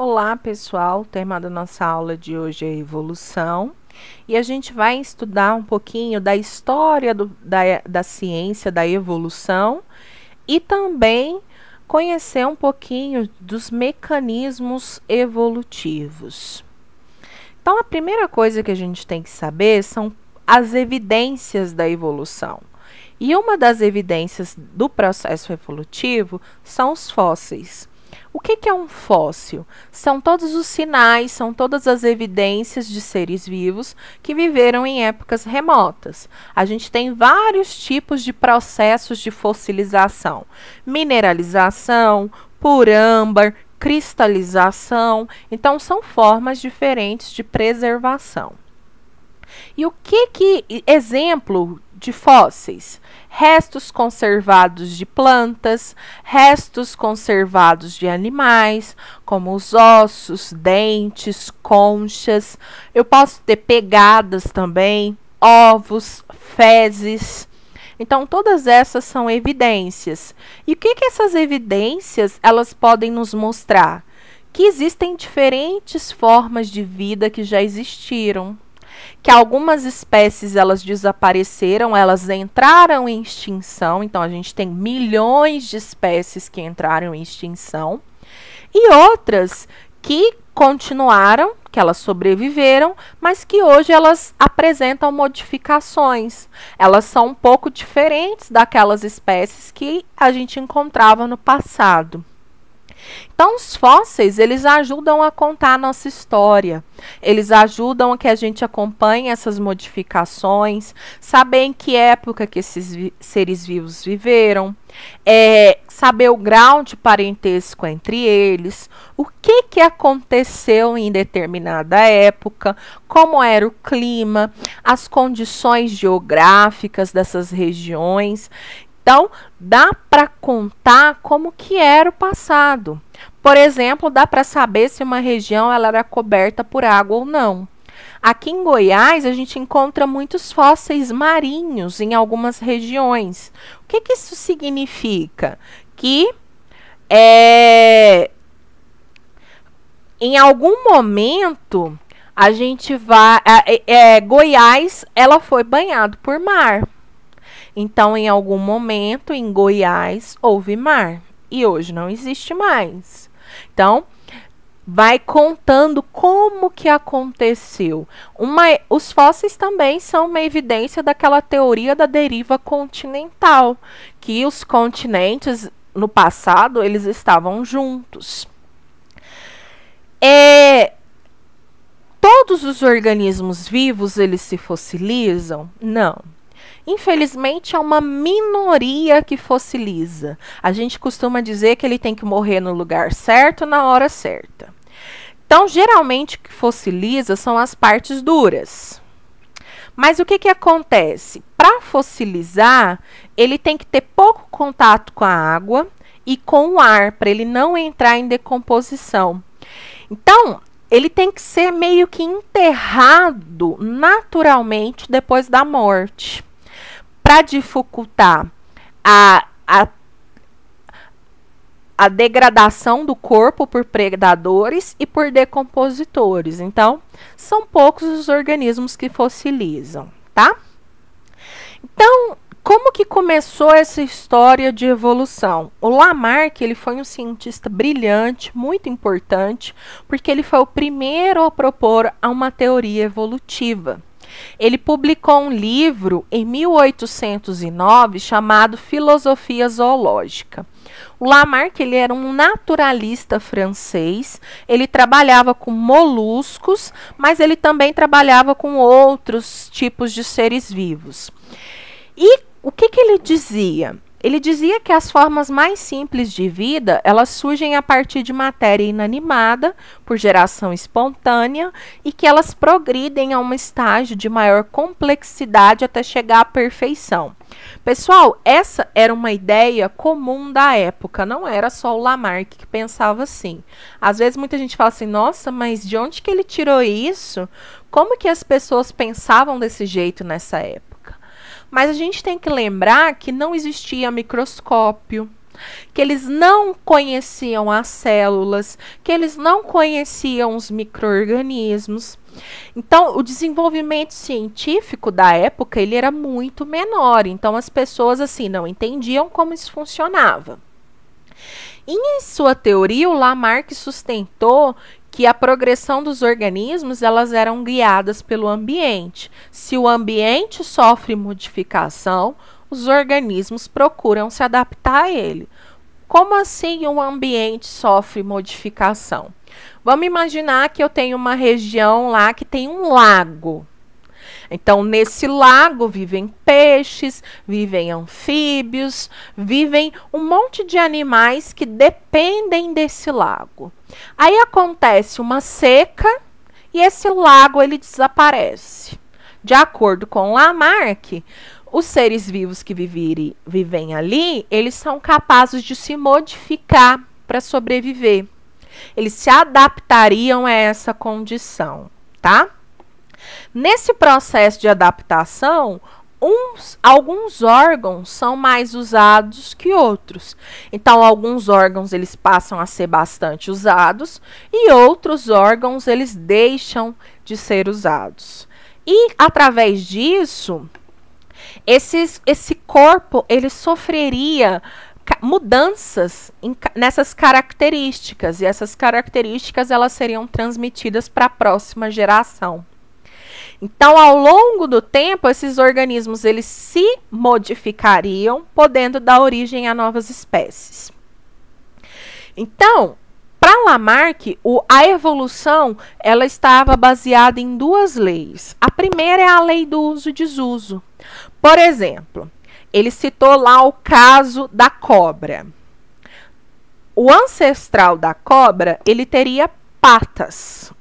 Olá pessoal, o tema da nossa aula de hoje é evolução e a gente vai estudar um pouquinho da história do, da, da ciência da evolução e também conhecer um pouquinho dos mecanismos evolutivos. Então, a primeira coisa que a gente tem que saber são as evidências da evolução. E uma das evidências do processo evolutivo são os fósseis. O que, que é um fóssil? São todos os sinais, são todas as evidências de seres vivos que viveram em épocas remotas. A gente tem vários tipos de processos de fossilização: mineralização, por âmbar, cristalização. Então, são formas diferentes de preservação. E o que que exemplo de fósseis, restos conservados de plantas, restos conservados de animais, como os ossos, dentes, conchas. Eu posso ter pegadas também, ovos, fezes. Então, todas essas são evidências. E o que, que essas evidências elas podem nos mostrar? Que existem diferentes formas de vida que já existiram que algumas espécies elas desapareceram, elas entraram em extinção, então a gente tem milhões de espécies que entraram em extinção, e outras que continuaram, que elas sobreviveram, mas que hoje elas apresentam modificações. Elas são um pouco diferentes daquelas espécies que a gente encontrava no passado. Então, os fósseis, eles ajudam a contar a nossa história. Eles ajudam a que a gente acompanhe essas modificações, saber em que época que esses vi seres vivos viveram, é, saber o grau de parentesco entre eles, o que, que aconteceu em determinada época, como era o clima, as condições geográficas dessas regiões. Então, dá para contar como que era o passado. Por exemplo, dá para saber se uma região ela era coberta por água ou não. Aqui em Goiás, a gente encontra muitos fósseis marinhos em algumas regiões. O que, que isso significa? Que é, em algum momento a gente vai. É, é, Goiás ela foi banhado por mar. Então, em algum momento em Goiás houve mar e hoje não existe mais. Então, vai contando como que aconteceu. Uma, os fósseis também são uma evidência daquela teoria da deriva continental, que os continentes no passado eles estavam juntos. É, todos os organismos vivos eles se fossilizam? Não Infelizmente, é uma minoria que fossiliza. A gente costuma dizer que ele tem que morrer no lugar certo, na hora certa. Então, geralmente, o que fossiliza são as partes duras. Mas o que, que acontece? Para fossilizar, ele tem que ter pouco contato com a água e com o ar, para ele não entrar em decomposição. Então, ele tem que ser meio que enterrado naturalmente depois da morte para dificultar a, a, a degradação do corpo por predadores e por decompositores. Então, são poucos os organismos que fossilizam, tá? Então, como que começou essa história de evolução? O Lamarck ele foi um cientista brilhante, muito importante, porque ele foi o primeiro a propor uma teoria evolutiva. Ele publicou um livro em 1809 chamado Filosofia Zoológica. O Lamarck ele era um naturalista francês, ele trabalhava com moluscos, mas ele também trabalhava com outros tipos de seres vivos. E o que, que ele dizia? Ele dizia que as formas mais simples de vida, elas surgem a partir de matéria inanimada, por geração espontânea, e que elas progridem a um estágio de maior complexidade até chegar à perfeição. Pessoal, essa era uma ideia comum da época, não era só o Lamarck que pensava assim. Às vezes muita gente fala assim: "Nossa, mas de onde que ele tirou isso? Como que as pessoas pensavam desse jeito nessa época?" Mas a gente tem que lembrar que não existia microscópio, que eles não conheciam as células, que eles não conheciam os microorganismos. Então, o desenvolvimento científico da época, ele era muito menor, então as pessoas assim não entendiam como isso funcionava. E em sua teoria, o Lamarck sustentou que a progressão dos organismos elas eram guiadas pelo ambiente. Se o ambiente sofre modificação, os organismos procuram se adaptar a ele. Como assim um ambiente sofre modificação? Vamos imaginar que eu tenho uma região lá que tem um lago, então, nesse lago vivem peixes, vivem anfíbios, vivem um monte de animais que dependem desse lago. Aí acontece uma seca e esse lago ele desaparece. De acordo com Lamarck, os seres vivos que vivem ali, eles são capazes de se modificar para sobreviver. Eles se adaptariam a essa condição, tá? Nesse processo de adaptação, uns, alguns órgãos são mais usados que outros. Então, alguns órgãos eles passam a ser bastante usados e outros órgãos eles deixam de ser usados. E através disso, esses, esse corpo ele sofreria mudanças em, nessas características e essas características elas seriam transmitidas para a próxima geração. Então, ao longo do tempo, esses organismos eles se modificariam, podendo dar origem a novas espécies. Então, para Lamarck, o, a evolução ela estava baseada em duas leis. A primeira é a lei do uso e desuso. Por exemplo, ele citou lá o caso da cobra. O ancestral da cobra, ele teria patas.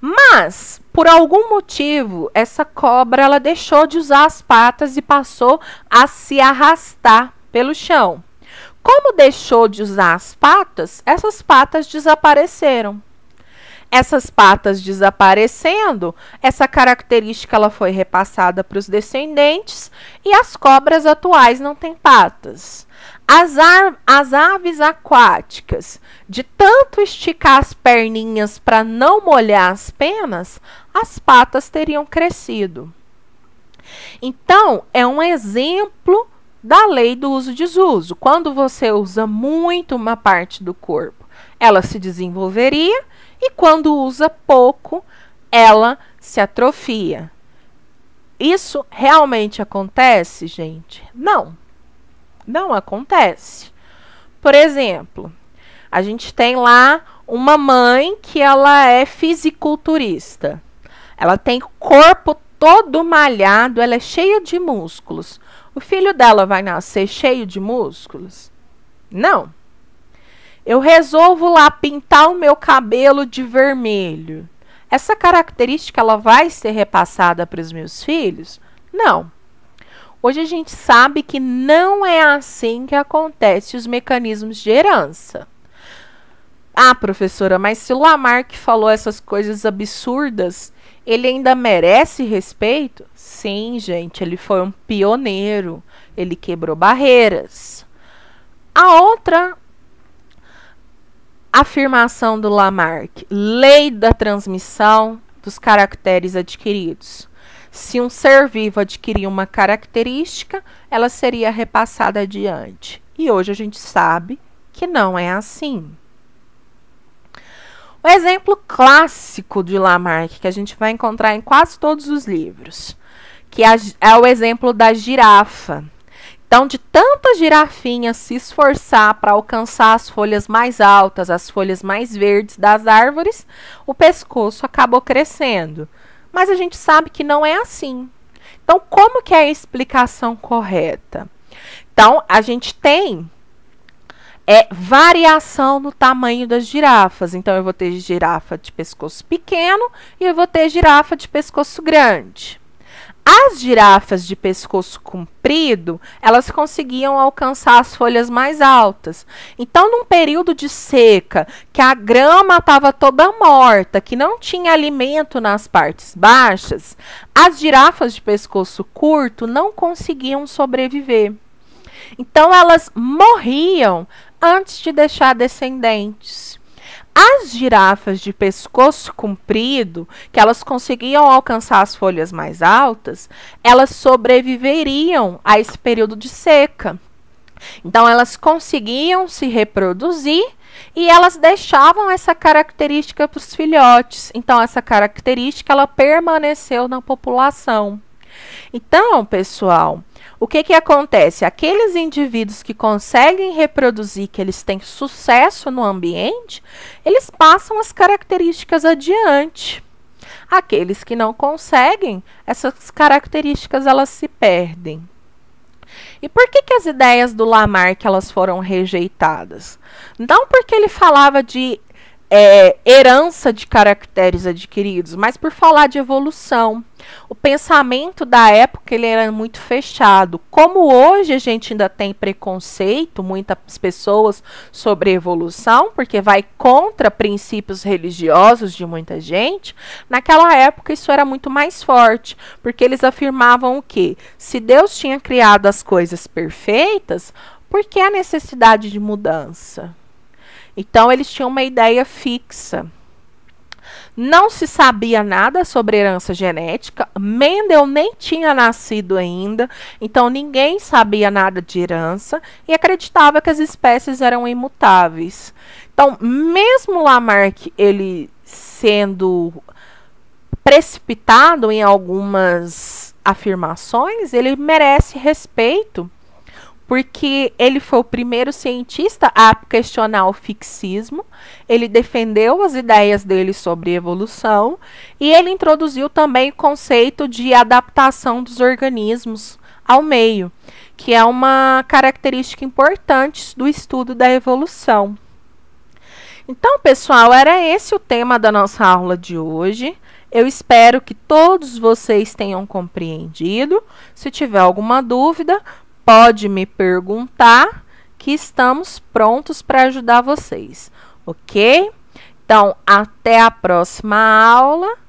Mas, por algum motivo, essa cobra ela deixou de usar as patas e passou a se arrastar pelo chão. Como deixou de usar as patas, essas patas desapareceram essas patas desaparecendo, essa característica ela foi repassada para os descendentes e as cobras atuais não têm patas. As, as aves aquáticas, de tanto esticar as perninhas para não molhar as penas, as patas teriam crescido. Então, é um exemplo da lei do uso-desuso, quando você usa muito uma parte do corpo ela se desenvolveria e quando usa pouco, ela se atrofia. Isso realmente acontece, gente? Não. Não acontece. Por exemplo, a gente tem lá uma mãe que ela é fisiculturista. Ela tem corpo todo malhado, ela é cheia de músculos. O filho dela vai nascer cheio de músculos? Não. Eu resolvo lá pintar o meu cabelo de vermelho. Essa característica ela vai ser repassada para os meus filhos? Não. Hoje a gente sabe que não é assim que acontece os mecanismos de herança. Ah, professora, mas se o Lamarck falou essas coisas absurdas, ele ainda merece respeito? Sim, gente, ele foi um pioneiro, ele quebrou barreiras. A outra afirmação do Lamarck, lei da transmissão dos caracteres adquiridos. Se um ser vivo adquirir uma característica, ela seria repassada adiante. E hoje a gente sabe que não é assim. O exemplo clássico de Lamarck, que a gente vai encontrar em quase todos os livros, que é, é o exemplo da girafa. Então, de tanta girafinha se esforçar para alcançar as folhas mais altas, as folhas mais verdes das árvores, o pescoço acabou crescendo. Mas a gente sabe que não é assim. Então, como que é a explicação correta? Então, a gente tem é variação no tamanho das girafas. Então, eu vou ter girafa de pescoço pequeno e eu vou ter girafa de pescoço grande. As girafas de pescoço comprido, elas conseguiam alcançar as folhas mais altas. Então, num período de seca, que a grama estava toda morta, que não tinha alimento nas partes baixas, as girafas de pescoço curto não conseguiam sobreviver. Então, elas morriam antes de deixar descendentes. As girafas de pescoço comprido, que elas conseguiam alcançar as folhas mais altas, elas sobreviveriam a esse período de seca. Então, elas conseguiam se reproduzir e elas deixavam essa característica para os filhotes. Então, essa característica ela permaneceu na população. Então, pessoal, o que, que acontece? Aqueles indivíduos que conseguem reproduzir, que eles têm sucesso no ambiente, eles passam as características adiante. Aqueles que não conseguem, essas características elas se perdem. E por que, que as ideias do Lamarck elas foram rejeitadas? Não porque ele falava de é, herança de caracteres adquiridos, mas por falar de evolução. O pensamento da época ele era muito fechado. Como hoje a gente ainda tem preconceito, muitas pessoas, sobre evolução, porque vai contra princípios religiosos de muita gente, naquela época isso era muito mais forte, porque eles afirmavam o que? Se Deus tinha criado as coisas perfeitas, por que a necessidade de mudança? Então eles tinham uma ideia fixa. Não se sabia nada sobre herança genética, Mendel nem tinha nascido ainda, então ninguém sabia nada de herança e acreditava que as espécies eram imutáveis. Então, mesmo Lamarck ele sendo precipitado em algumas afirmações, ele merece respeito porque ele foi o primeiro cientista a questionar o fixismo, ele defendeu as ideias dele sobre evolução e ele introduziu também o conceito de adaptação dos organismos ao meio, que é uma característica importante do estudo da evolução. Então, pessoal, era esse o tema da nossa aula de hoje. Eu espero que todos vocês tenham compreendido. Se tiver alguma dúvida, pode me perguntar que estamos prontos para ajudar vocês, ok? Então, até a próxima aula.